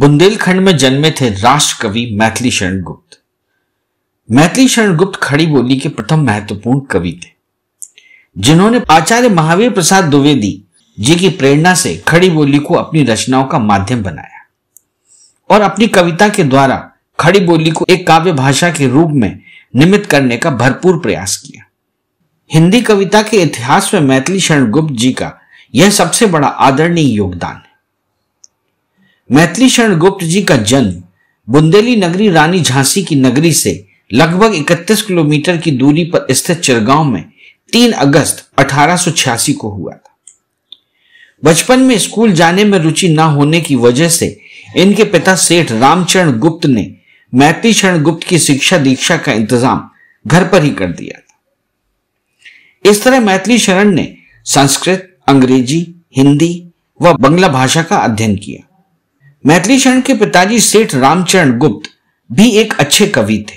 बुंदेलखंड में जन्मे थे राष्ट्र कवि मैथिली शरण गुप्त मैथिली शरण गुप्त खड़ी बोली के प्रथम महत्वपूर्ण कवि थे जिन्होंने आचार्य महावीर प्रसाद द्विवेदी जी की प्रेरणा से खड़ी बोली को अपनी रचनाओं का माध्यम बनाया और अपनी कविता के द्वारा खड़ी बोली को एक काव्य भाषा के रूप में निमित करने का भरपूर प्रयास किया हिंदी कविता के इतिहास में मैथिली शरण गुप्त जी का यह सबसे बड़ा आदरणीय योगदान है मैथिली शरण गुप्त जी का जन्म बुंदेली नगरी रानी झांसी की नगरी से लगभग 31 किलोमीटर की दूरी पर स्थित चिरगांव में 3 अगस्त अठारह को हुआ था बचपन में स्कूल जाने में रुचि न होने की वजह से इनके पिता सेठ रामचरण गुप्त ने मैत्री शरण गुप्त की शिक्षा दीक्षा का इंतजाम घर पर ही कर दिया था इस तरह मैथिली शरण ने संस्कृत अंग्रेजी हिंदी व बंगला भाषा का अध्ययन किया मैथिली शरण के पिताजी सेठ रामचरण गुप्त भी एक अच्छे कवि थे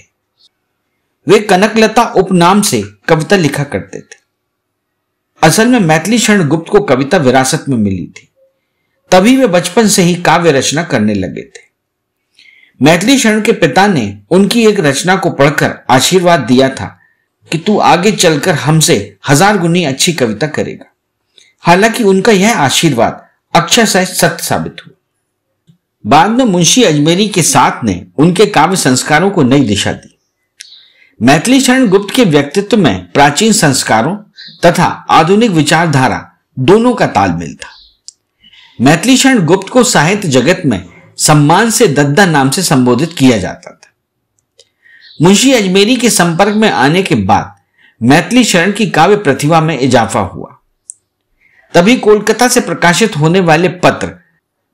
वे कनकलता उपनाम से कविता लिखा करते थे असल में मैथिली शरण गुप्त को कविता विरासत में मिली थी तभी वे बचपन से ही काव्य रचना करने लगे थे मैथिली शरण के पिता ने उनकी एक रचना को पढ़कर आशीर्वाद दिया था कि तू आगे चलकर हमसे हजार गुनी अच्छी कविता करेगा हालांकि उनका यह आशीर्वाद अक्षर सत्य साबित हुआ बाद में मुंशी अजमेरी के साथ ने उनके काव्य संस्कारों को नई दिशा दी मैथिली शरण गुप्त के व्यक्तित्व में प्राचीन संस्कारों तथा आधुनिक विचारधारा दोनों का तालमेल था मैथिली शरण गुप्त को साहित्य जगत में सम्मान से दद्दा नाम से संबोधित किया जाता था मुंशी अजमेरी के संपर्क में आने के बाद मैथिली शरण की काव्य प्रतिभा में इजाफा हुआ तभी कोलकाता से प्रकाशित होने वाले पत्र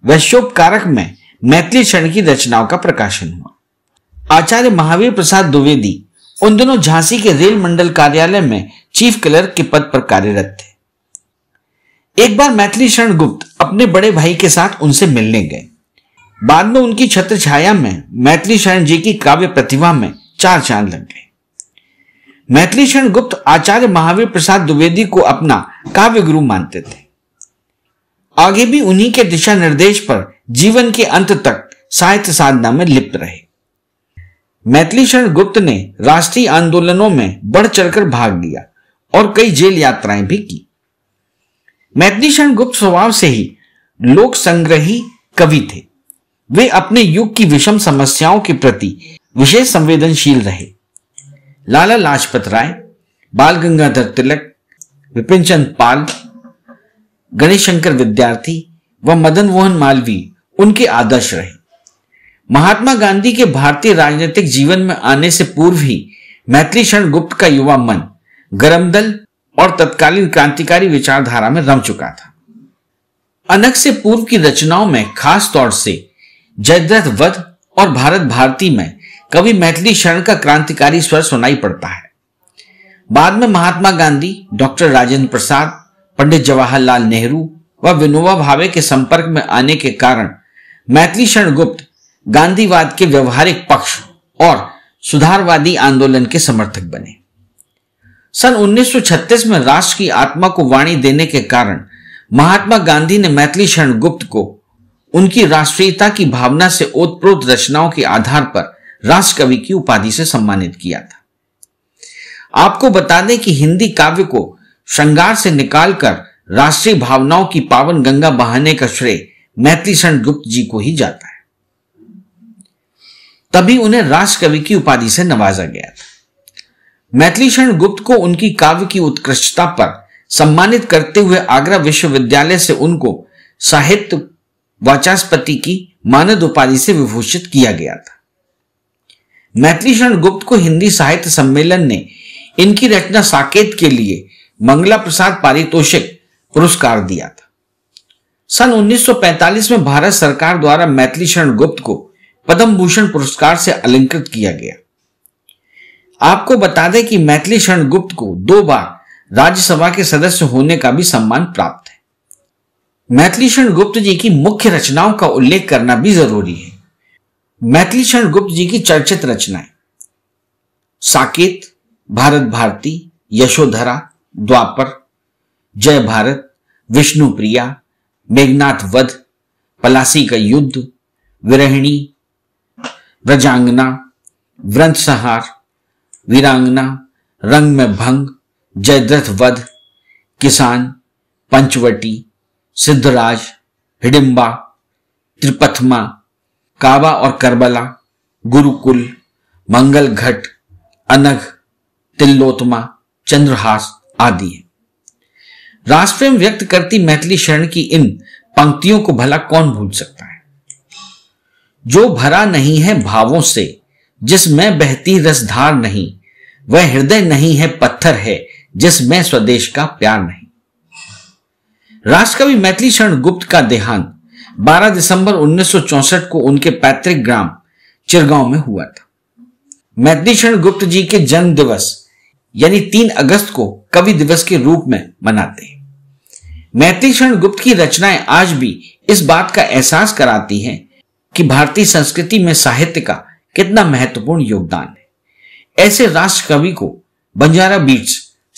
वैश्योपकारक में मैथिली क्षण की रचनाओं का प्रकाशन हुआ आचार्य महावीर प्रसाद द्विवेदी उन दिनों झांसी के रेल मंडल कार्यालय में चीफ क्लर्क के पद पर कार्यरत थे एक बार मैथिली शरण गुप्त अपने बड़े भाई के साथ उनसे मिलने गए बाद में उनकी छत्र छाया में मैथिली शरण जी की काव्य प्रतिभा में चार चांद लग गए मैथिली शरण गुप्त आचार्य महावीर प्रसाद द्विवेदी को अपना काव्य गुरु मानते थे आगे भी उन्हीं के दिशा निर्देश पर जीवन के अंत तक साहित्य साधना में लिप्त रहे मैथिली शरण गुप्त ने राष्ट्रीय आंदोलनों में बढ़ चढ़कर भाग लिया और कई जेल यात्राएं भी की मैथिली शरण गुप्त स्वभाव से ही लोक संग्रही कवि थे वे अपने युग की विषम समस्याओं के प्रति विशेष संवेदनशील रहे लाला लाजपत राय बाल गंगाधर तिलक विपिन चंद पाल गणेश शंकर विद्यार्थी व मदन मोहन मालवीय उनके आदर्श रहे महात्मा गांधी के भारतीय राजनीतिक जीवन में आने से पूर्व ही मैथिली क्षण गुप्त का युवा मन गरम दल और तत्कालीन क्रांतिकारी विचारधारा में रम चुका था अनक से पूर्व की रचनाओं में खास तौर से जयद्रथ वध और भारत भारती में कवि मैथिली शरण का क्रांतिकारी स्वर सुनाई पड़ता है बाद में महात्मा गांधी डॉक्टर राजेंद्र प्रसाद पंडित जवाहरलाल नेहरू व विनोबा भावे के संपर्क में आने के कारण मैथिली शरण गुप्त गांधीवाद के व्यवहारिक पक्ष और सुधारवादी आंदोलन के समर्थक बने सन 1936 में राष्ट्र की आत्मा को वाणी देने के कारण महात्मा गांधी ने मैथिली शरण गुप्त को उनकी राष्ट्रीयता की भावना से ओतप्रोत रचनाओं के आधार पर राष्ट्र कवि की उपाधि से सम्मानित किया था आपको बता दें कि हिंदी काव्य को श्रृंगार से निकालकर राष्ट्रीय भावनाओं की पावन गंगा बहाने का श्रेय मैथिली शरण गुप्त जी को ही जाता है तभी उन्हें रास कवि की उपाधि से नवाजा गया था मैथिली शरण गुप्त को उनकी काव्य की उत्कृष्टता पर सम्मानित करते हुए आगरा विश्वविद्यालय से उनको साहित्य वाचास्पति की मानद उपाधि से विभूषित किया गया था मैथिली शरण गुप्त को हिंदी साहित्य सम्मेलन ने इनकी रचना साकेत के लिए मंगला प्रसाद पारितोषिक पुरस्कार दिया था सन 1945 में भारत सरकार द्वारा मैथिली शरण गुप्त को पद्म भूषण पुरस्कार से अलंकृत किया गया आपको बता दें कि मैथिली शरण गुप्त को दो बार राज्यसभा के सदस्य होने का भी सम्मान प्राप्त है मैथिली शरण गुप्त जी की मुख्य रचनाओं का उल्लेख करना भी जरूरी है मैथिली शरण गुप्त जी की चर्चित रचनाएं साकेत भारत भारती यशोधरा द्वापर जय भारत विष्णु प्रिया मेघनाथ वध पलासी का युद्ध विरहिणी व्रजांगना व्रंथ सहार वीरांगना रंग में भंग जयद्रथ वध किसान पंचवटी सिद्धराज हिडिबा त्रिपथमा काबा और करबला गुरुकुल मंगल घट अनघ तिल्लोतमा चंद्रहास आदि हैं राष्ट्रप्रेम व्यक्त करती मैथिली शरण की इन पंक्तियों को भला कौन भूल सकता है जो भरा नहीं है भावों से जिसमें बहती रसधार नहीं वह हृदय नहीं है पत्थर है जिसमें स्वदेश का प्यार नहीं राष्ट्रकवि मैथिली शरण गुप्त का देहांत 12 दिसंबर 1964 को उनके पैतृक ग्राम चिरगांव में हुआ था मैथिली शरण गुप्त जी के जन्म दिवस यानी तीन अगस्त को कवि दिवस के रूप में मनाते हैं मैत्री शरण गुप्त की रचनाएं आज भी इस बात का एहसास कराती हैं कि भारतीय संस्कृति में साहित्य का कितना महत्वपूर्ण योगदान है ऐसे राष्ट्र कवि को बंजारा बीट्स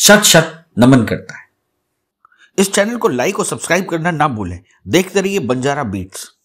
शत शत नमन करता है इस चैनल को लाइक और सब्सक्राइब करना ना भूलें देखते रहिए बंजारा बीट्स